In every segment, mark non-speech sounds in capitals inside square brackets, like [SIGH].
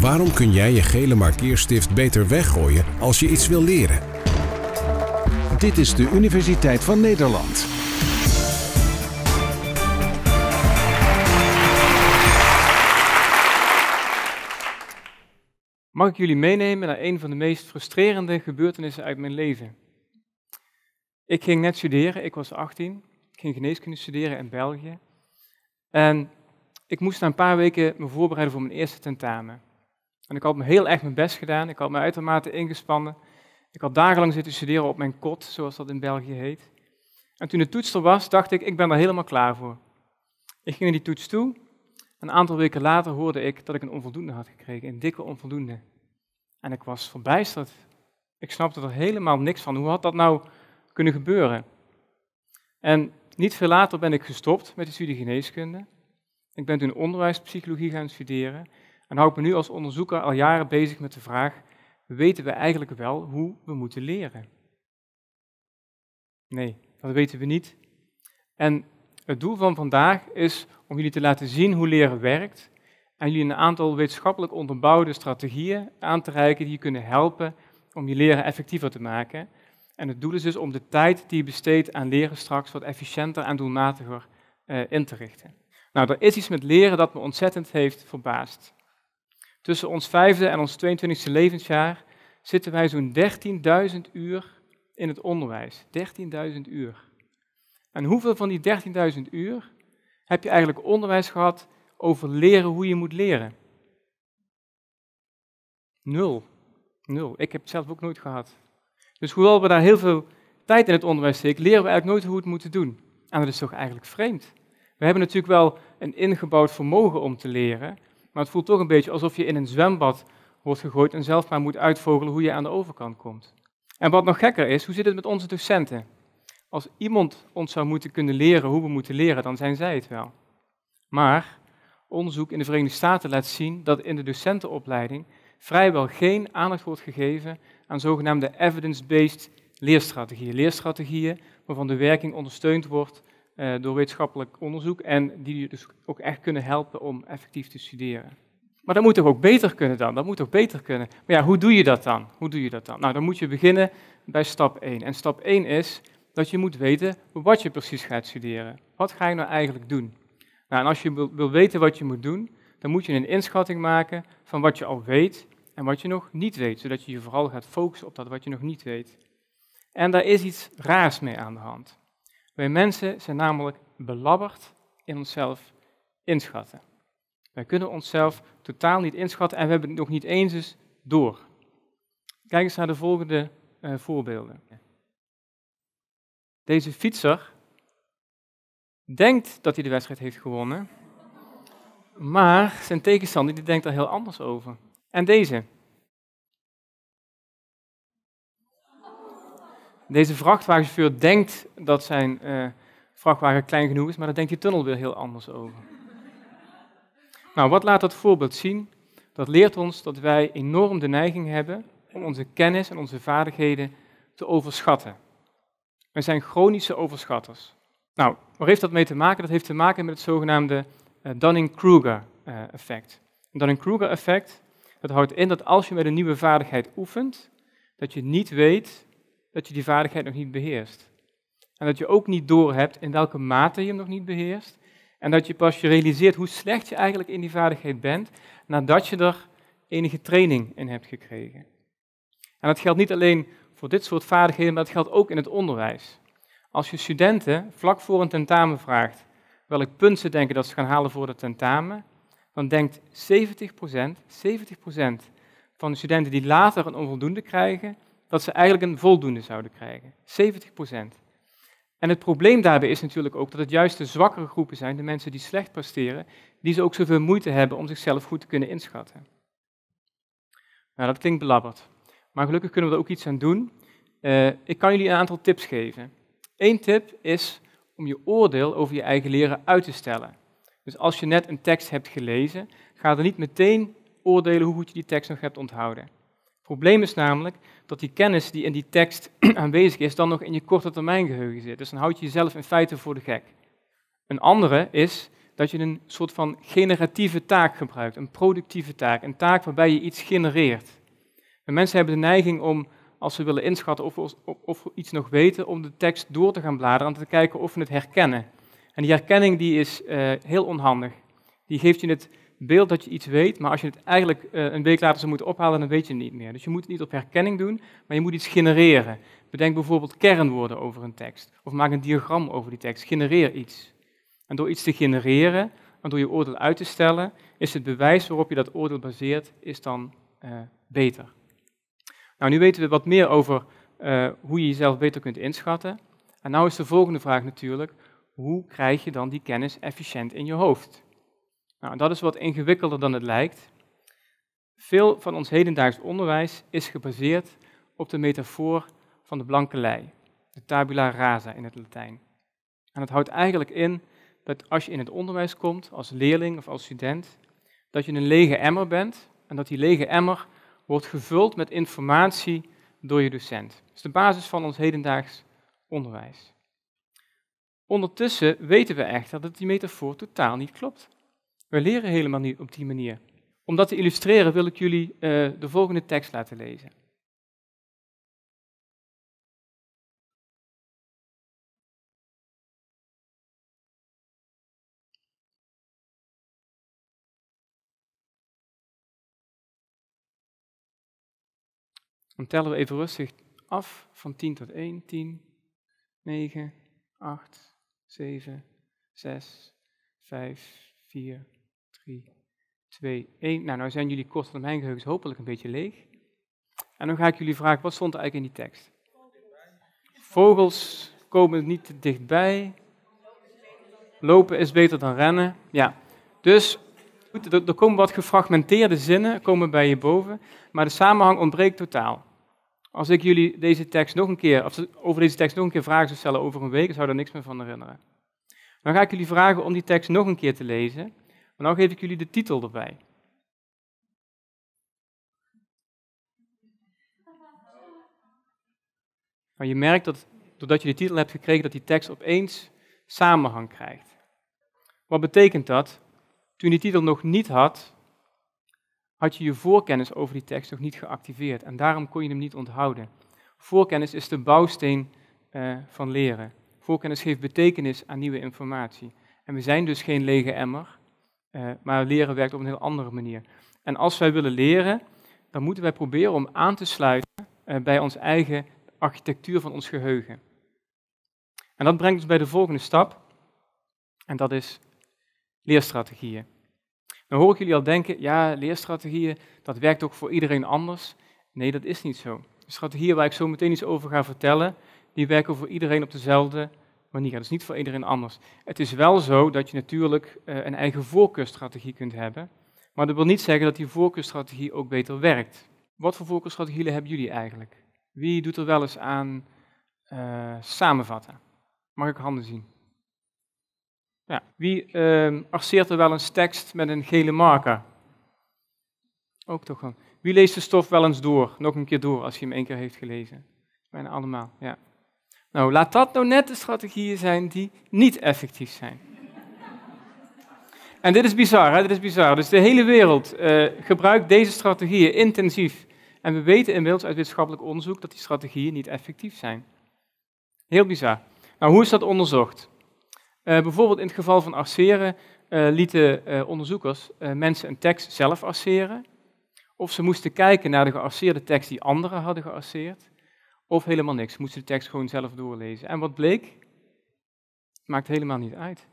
Waarom kun jij je gele markeerstift beter weggooien als je iets wil leren? Dit is de Universiteit van Nederland. Mag ik jullie meenemen naar een van de meest frustrerende gebeurtenissen uit mijn leven? Ik ging net studeren, ik was 18. Ik ging geneeskunde studeren in België. En ik moest na een paar weken me voorbereiden voor mijn eerste tentamen. En ik had me heel erg mijn best gedaan. Ik had me uitermate ingespannen. Ik had dagenlang zitten studeren op mijn kot, zoals dat in België heet. En toen de toets er was, dacht ik, ik ben er helemaal klaar voor. Ik ging naar die toets toe. Een aantal weken later hoorde ik dat ik een onvoldoende had gekregen, een dikke onvoldoende. En ik was verbijsterd. Ik snapte er helemaal niks van. Hoe had dat nou kunnen gebeuren? En niet veel later ben ik gestopt met de studie geneeskunde. Ik ben toen onderwijspsychologie gaan studeren. En hou me nu als onderzoeker al jaren bezig met de vraag: weten we eigenlijk wel hoe we moeten leren? Nee, dat weten we niet. En het doel van vandaag is om jullie te laten zien hoe leren werkt en jullie een aantal wetenschappelijk onderbouwde strategieën aan te reiken die je kunnen helpen om je leren effectiever te maken. En het doel is dus om de tijd die je besteedt aan leren straks wat efficiënter en doelmatiger eh, in te richten. Nou, er is iets met leren dat me ontzettend heeft verbaasd. Tussen ons vijfde en ons 22e levensjaar zitten wij zo'n 13.000 uur in het onderwijs. 13.000 uur. En hoeveel van die 13.000 uur heb je eigenlijk onderwijs gehad over leren hoe je moet leren? Nul. Nul. Ik heb het zelf ook nooit gehad. Dus hoewel we daar heel veel tijd in het onderwijs steken, leren we eigenlijk nooit hoe we het moeten doen. En dat is toch eigenlijk vreemd. We hebben natuurlijk wel een ingebouwd vermogen om te leren, maar het voelt toch een beetje alsof je in een zwembad wordt gegooid en zelf maar moet uitvogelen hoe je aan de overkant komt. En wat nog gekker is, hoe zit het met onze docenten? Als iemand ons zou moeten kunnen leren hoe we moeten leren, dan zijn zij het wel. Maar onderzoek in de Verenigde Staten laat zien dat in de docentenopleiding vrijwel geen aandacht wordt gegeven aan zogenaamde evidence-based leerstrategieën. Leerstrategieën waarvan de werking ondersteund wordt eh, door wetenschappelijk onderzoek en die je dus ook echt kunnen helpen om effectief te studeren. Maar dat moet toch ook beter kunnen dan? Dat moet toch beter kunnen? Maar ja, hoe doe je dat dan? Hoe doe je dat dan? Nou, dan moet je beginnen bij stap 1. En stap 1 is dat je moet weten wat je precies gaat studeren. Wat ga je nou eigenlijk doen? Nou, en als je wil weten wat je moet doen, dan moet je een inschatting maken van wat je al weet en wat je nog niet weet, zodat je je vooral gaat focussen op dat wat je nog niet weet. En daar is iets raars mee aan de hand. Wij mensen zijn namelijk belabberd in onszelf inschatten. Wij kunnen onszelf totaal niet inschatten en we hebben het nog niet eens eens door. Kijk eens naar de volgende eh, voorbeelden. Deze fietser denkt dat hij de wedstrijd heeft gewonnen, maar zijn tegenstander die denkt er heel anders over. En deze, Deze vrachtwagenchauffeur denkt dat zijn eh, vrachtwagen klein genoeg is, maar daar denkt die tunnel weer heel anders over. nou, wat laat dat voorbeeld zien? Dat leert ons dat wij enorm de neiging hebben om onze kennis en onze vaardigheden te overschatten. We zijn chronische overschatters. Nou, waar heeft dat mee te maken? Dat heeft te maken met het zogenaamde Dunning-Kruger-effect. Uh, Dunning-Kruger-effect, eh, dat houdt in dat als je met een nieuwe vaardigheid oefent, dat je niet weet dat je die vaardigheid nog niet beheerst. En dat je ook niet doorhebt in welke mate je hem nog niet beheerst. En dat je pas je realiseert hoe slecht je eigenlijk in die vaardigheid bent, nadat je er enige training in hebt gekregen. En dat geldt niet alleen voor dit soort vaardigheden, maar dat geldt ook in het onderwijs. Als je studenten vlak voor een tentamen vraagt welk punt ze denken dat ze gaan halen voor dat tentamen, dan denkt 70%, 70% van de studenten die later een onvoldoende krijgen, dat ze eigenlijk een voldoende zouden krijgen. 70 procent. En het probleem daarbij is natuurlijk ook dat het juist de zwakkere groepen zijn, de mensen die slecht presteren, die ze ook zoveel moeite hebben om zichzelf goed te kunnen inschatten. Nou, dat klinkt belabberd. Maar gelukkig kunnen we er ook iets aan doen. Eh, ik kan jullie een aantal tips geven. Eén tip is om je oordeel over je eigen leren uit te stellen. Dus als je net een tekst hebt gelezen, ga er niet meteen oordelen hoe goed je die tekst nog hebt onthouden probleem is namelijk dat die kennis die in die tekst [CLEARS THROAT] aanwezig is, dan nog in je korte termijn geheugen zit. Dus dan houd je jezelf in feite voor de gek. Een andere is dat je een soort van generatieve taak gebruikt, een productieve taak, een taak waarbij je iets genereert. mensen hebben de neiging om, als ze willen inschatten of we, of iets nog weten, om de tekst door te gaan bladeren en te kijken of we het herkennen. En die herkenning die is eh, heel onhandig. Die geeft je het beeld dat je iets weet, maar als je het eigenlijk eh, een week later zou moeten ophalen, dan weet je het niet meer. Dus je moet het niet op herkenning doen, maar je moet iets genereren. Bedenk bijvoorbeeld kernwoorden over een tekst, of maak een diagram over die tekst, genereer iets. En door iets te genereren, en door je oordeel uit te stellen, is het bewijs waarop je dat oordeel baseert, is dan eh, beter. Nou, nu weten we wat meer over eh, hoe je jezelf beter kunt inschatten. En nou is de volgende vraag natuurlijk, hoe krijg je dan die kennis efficiënt in je hoofd? Nou, dat is wat ingewikkelder dan het lijkt. Veel van ons hedendaags onderwijs is gebaseerd op de metafoor van de blanke lei, de tabula rasa in het Latijn. En dat houdt eigenlijk in dat als je in het onderwijs komt, als leerling of als student, dat je een lege emmer bent en dat die lege emmer wordt gevuld met informatie door je docent. Dat is de basis van ons hedendaags onderwijs. Ondertussen weten we echter dat die metafoor totaal niet klopt. We leren helemaal niet op die manier. Om dat te illustreren wil ik jullie uh, de volgende tekst laten lezen. Dan tellen we even rustig af van 10 tot 1. 10, 9, 8, 7, 6, 5, 4, 3, 2, 1. Nou, nou zijn jullie kort van mijn geheugen hopelijk een beetje leeg. En dan ga ik jullie vragen, wat stond er eigenlijk in die tekst? Vogels komen niet te dichtbij. Lopen is beter dan rennen. Ja, dus goed, er komen wat gefragmenteerde zinnen komen bij je boven, maar de samenhang ontbreekt totaal. Als ik jullie deze tekst nog een keer, of over deze tekst nog een keer vragen zou stellen over een week, zou ik er niks meer van herinneren. Dan ga ik jullie vragen om die tekst nog een keer te lezen. En nou dan geef ik jullie de titel erbij. Maar je merkt dat doordat je de titel hebt gekregen, dat die tekst opeens samenhang krijgt. Wat betekent dat? Toen je die titel nog niet had, had je je voorkennis over die tekst nog niet geactiveerd. En daarom kon je hem niet onthouden. Voorkennis is de bouwsteen eh, van leren. Voorkennis geeft betekenis aan nieuwe informatie. En we zijn dus geen lege emmer, eh, maar leren werkt op een heel andere manier. En als wij willen leren, dan moeten wij proberen om aan te sluiten eh, bij onze eigen architectuur van ons geheugen. En dat brengt ons bij de volgende stap, en dat is leerstrategieën. Dan hoor ik jullie al denken, ja, leerstrategieën, dat werkt ook voor iedereen anders. Nee, dat is niet zo. De strategieën waar ik zo meteen iets over ga vertellen, die werken voor iedereen op dezelfde manier. Dat is niet voor iedereen anders. Het is wel zo dat je natuurlijk eh, een eigen voorkeursstrategie kunt hebben. Maar dat wil niet zeggen dat die voorkeursstrategie ook beter werkt. Wat voor voorkeursstrategieën hebben jullie eigenlijk? Wie doet er wel eens aan eh, samenvatten? Mag ik handen zien? Ja. Wie uh, er wel eens tekst met een gele marker? Ook toch wel. Wie leest de stof wel eens door? Nog een keer door als je hem één keer heeft gelezen. Bijna allemaal, ja. Nou, laat dat nou net de strategieën zijn die niet effectief zijn. En dit is bizar, hè? dit is bizar. Dus de hele wereld eh, gebruikt deze strategieën intensief. En we weten inmiddels uit wetenschappelijk onderzoek dat die strategieën niet effectief zijn. Heel bizar. Nou, hoe is dat onderzocht? Eh, bijvoorbeeld in het geval van arceren eh, lieten onderzoekers mensen een tekst zelf arceren. Of ze moesten kijken naar de gearceerde tekst die anderen hadden gearceerd. Of helemaal niks, moesten de tekst gewoon zelf doorlezen. En wat bleek? Maakt helemaal niet uit.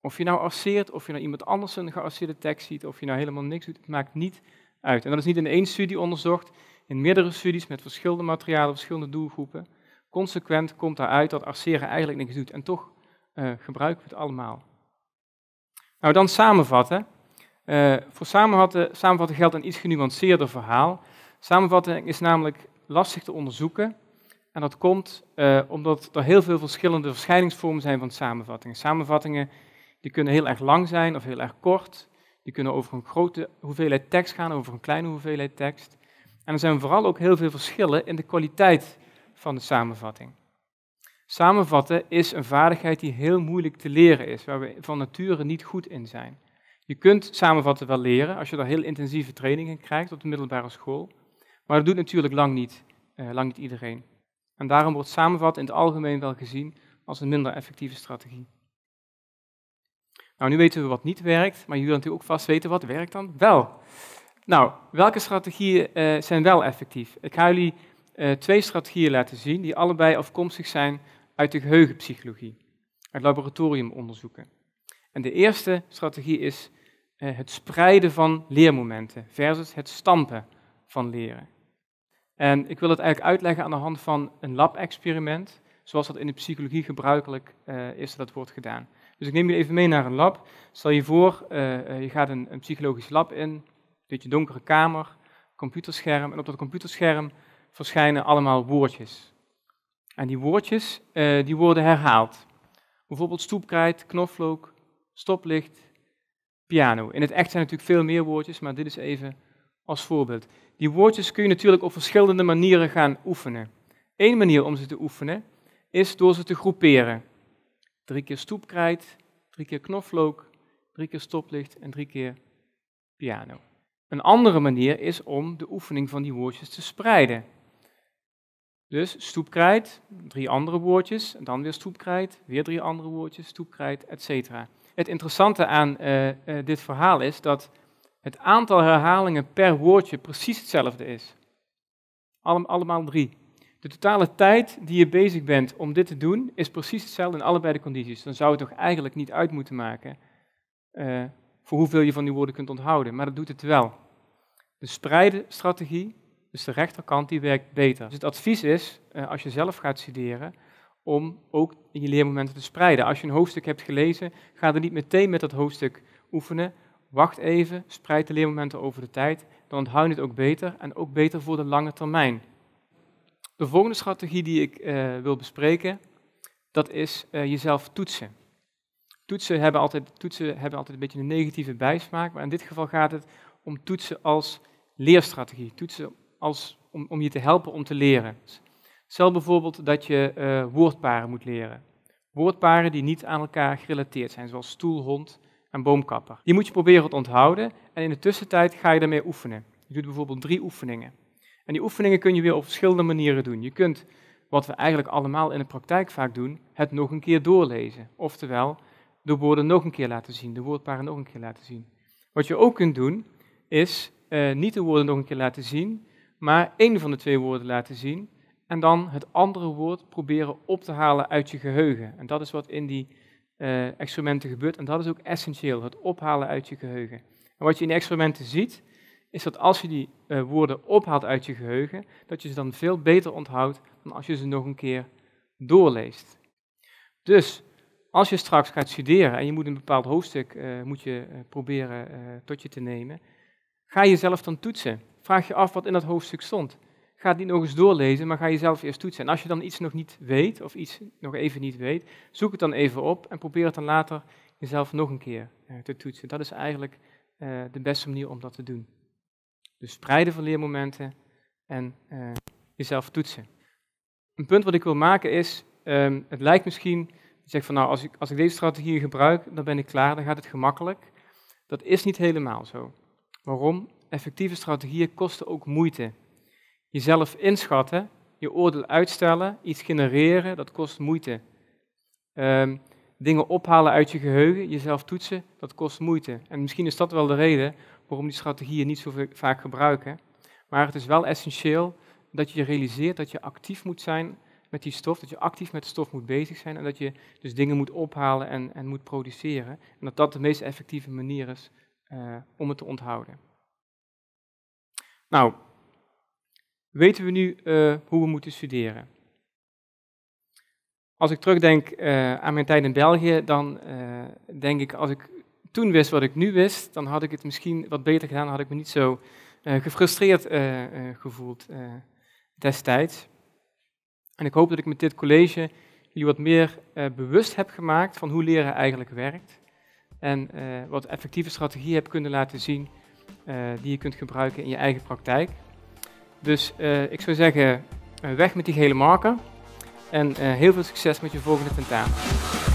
Of je nou asseert, of je nou iemand anders een geasseerde tekst ziet, of je nou helemaal niks doet, het maakt niet uit. En dat is niet in één studie onderzocht, in meerdere studies met verschillende materialen, verschillende doelgroepen. Consequent komt daaruit dat arceren eigenlijk niks doet. En toch eh, gebruiken we het allemaal. Nou, dan samenvatten. Eh, voor samenvatten, samenvatten geldt een iets genuanceerder verhaal. Samenvatten is namelijk lastig te onderzoeken en dat komt eh, omdat er heel veel verschillende verschijningsvormen zijn van samenvattingen. Samenvattingen die kunnen heel erg lang zijn of heel erg kort. Die kunnen over een grote hoeveelheid tekst gaan, over een kleine hoeveelheid tekst. En er zijn vooral ook heel veel verschillen in de kwaliteit van de samenvatting. Samenvatten is een vaardigheid die heel moeilijk te leren is, waar we van nature niet goed in zijn. Je kunt samenvatten wel leren als je daar heel intensieve trainingen krijgt op de middelbare school, maar dat doet natuurlijk lang niet, eh, lang niet iedereen. En daarom wordt samenvat in het algemeen wel gezien als een minder effectieve strategie. Nou, nu weten we wat niet werkt, maar jullie natuurlijk ook vast weten wat werkt dan wel. Nou, welke strategieën eh, zijn wel effectief? Ik ga jullie eh, twee strategieën laten zien die allebei afkomstig zijn uit de geheugenpsychologie, uit laboratoriumonderzoeken. En de eerste strategie is eh, het spreiden van leermomenten versus het stampen van leren. En ik wil het eigenlijk uitleggen aan de hand van een lab-experiment, zoals dat in de psychologie gebruikelijk eh, is dat wordt gedaan. Dus ik neem jullie even mee naar een lab. Stel je voor, eh, eh, je gaat een, een, psychologisch lab in, een beetje donkere kamer, computerscherm, en op dat computerscherm verschijnen allemaal woordjes. En die woordjes, die worden herhaald. Bijvoorbeeld stoepkrijt, knoflook, stoplicht, piano. In het echt zijn natuurlijk veel meer woordjes, maar dit is even als voorbeeld. Die woordjes kun je natuurlijk op verschillende manieren gaan oefenen. Eén manier om ze te oefenen is door ze te groeperen. Drie keer stoepkrijt, drie keer knoflook, drie keer stoplicht en drie keer piano. Een andere manier is om de oefening van die woordjes te spreiden. Dus stoepkrijt, drie andere woordjes, en dan weer stoepkrijt, weer drie andere woordjes, stoepkrijt, etc. Het interessante aan eh, eh, dit verhaal is dat het aantal herhalingen per woordje precies hetzelfde is. allemaal drie. De totale tijd die je bezig bent om dit te doen is precies hetzelfde in allebei de condities. Dan zou het toch eigenlijk niet uit moeten maken eh, voor hoeveel je van die woorden kunt onthouden, maar dat doet het wel. De spreide strategie, dus de rechterkant, die werkt beter. Dus het advies is, eh, als je zelf gaat studeren, om ook in je leermomenten te spreiden. Als je een hoofdstuk hebt gelezen, ga er niet meteen met dat hoofdstuk oefenen, Wacht even, spreid de leermomenten over de tijd, dan onthoud je het ook beter en ook beter voor de lange termijn. De volgende strategie die ik eh, wil bespreken, dat is eh, jezelf toetsen. Toetsen hebben, altijd, toetsen hebben altijd een beetje een negatieve bijsmaak, maar in dit geval gaat het om toetsen als leerstrategie, toetsen als, om, om je te helpen om te leren. Stel bijvoorbeeld dat je eh, woordparen moet leren. Woordparen die niet aan elkaar gerelateerd zijn, zoals stoel, hond, en boomkapper. Die moet je proberen te onthouden en in de tussentijd ga je daarmee oefenen. Je doet bijvoorbeeld drie oefeningen. En die oefeningen kun je weer op verschillende manieren doen. Je kunt, wat we eigenlijk allemaal in de praktijk vaak doen, het nog een keer doorlezen. Oftewel, de woorden nog een keer laten zien, de woordparen nog een keer laten zien. Wat je ook kunt doen, is eh, niet de woorden nog een keer laten zien, maar één van de twee woorden laten zien en dan het andere woord proberen op te halen uit je geheugen. En dat is wat in die eh, experimenten gebeurt. En dat is ook essentieel, het ophalen uit je geheugen. En wat je in de experimenten ziet, is dat als je die eh, woorden ophaalt uit je geheugen, dat je ze dan veel beter onthoudt dan als je ze nog een keer doorleest. Dus als je straks gaat studeren en je moet een bepaald hoofdstuk eh, moet je, proberen tot je te nemen, ga jezelf dan toetsen. Vraag je af wat in dat hoofdstuk stond ga het niet nog eens doorlezen, maar ga jezelf eerst toetsen. En als je dan iets nog niet weet, of iets nog even niet weet, zoek het dan even op en probeer het dan later jezelf nog een keer eh, te toetsen. Dat is eigenlijk eh, de beste manier om dat te doen. Dus spreiden van leermomenten en eh, jezelf toetsen. Een punt wat ik wil maken is, ehm, het lijkt misschien, je zegt van nou, als ik, als ik deze strategieën gebruik, dan ben ik klaar, dan gaat het gemakkelijk. Dat is niet helemaal zo. Waarom? Effectieve strategieën kosten ook moeite. Jezelf inschatten, je oordeel uitstellen, iets genereren, dat kost moeite. Ehm, dingen ophalen uit je geheugen, jezelf toetsen, dat kost moeite. En misschien is dat wel de reden waarom die strategieën niet zo vaak gebruiken. Maar het is wel essentieel dat je realiseert dat je actief moet zijn met die stof, dat je actief met de stof moet bezig zijn en dat je dus dingen moet ophalen en, en moet produceren. En dat dat de meest effectieve manier is eh, om het te onthouden. Nou, weten we nu eh, hoe we moeten studeren. Als ik terugdenk eh, aan mijn tijd in België, dan eh, denk ik, als ik toen wist wat ik nu wist, dan had ik het misschien wat beter gedaan, had ik me niet zo gefrustreerd gevoeld destijds. En ik hoop dat ik met dit college jullie wat meer bewust heb gemaakt van hoe leren eigenlijk werkt. En wat effectieve strategieën heb kunnen laten zien die je kunt gebruiken in je eigen praktijk. Dus eh, ik zou zeggen, eh, weg met die gele marker. En eh, heel veel succes met je volgende tentamen.